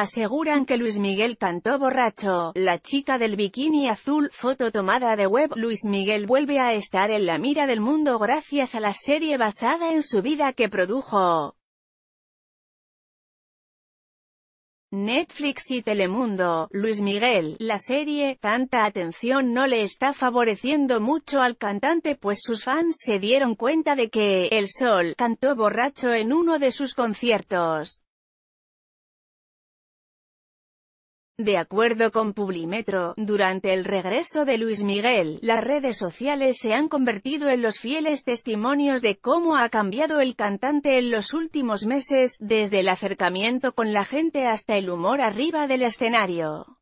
Aseguran que Luis Miguel cantó borracho, la chica del bikini azul, foto tomada de web, Luis Miguel vuelve a estar en la mira del mundo gracias a la serie basada en su vida que produjo. Netflix y Telemundo, Luis Miguel, la serie, tanta atención no le está favoreciendo mucho al cantante pues sus fans se dieron cuenta de que, El Sol, cantó borracho en uno de sus conciertos. De acuerdo con Publimetro, durante el regreso de Luis Miguel, las redes sociales se han convertido en los fieles testimonios de cómo ha cambiado el cantante en los últimos meses, desde el acercamiento con la gente hasta el humor arriba del escenario.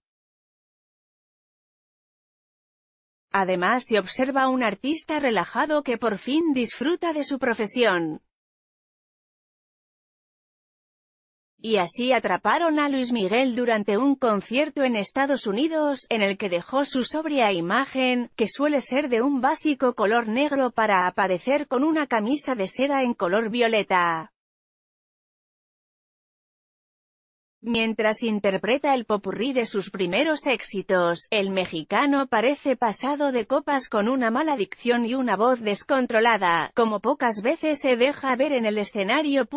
Además se observa un artista relajado que por fin disfruta de su profesión. Y así atraparon a Luis Miguel durante un concierto en Estados Unidos, en el que dejó su sobria imagen, que suele ser de un básico color negro para aparecer con una camisa de seda en color violeta. Mientras interpreta el popurrí de sus primeros éxitos, el mexicano parece pasado de copas con una mala dicción y una voz descontrolada, como pocas veces se deja ver en el escenario.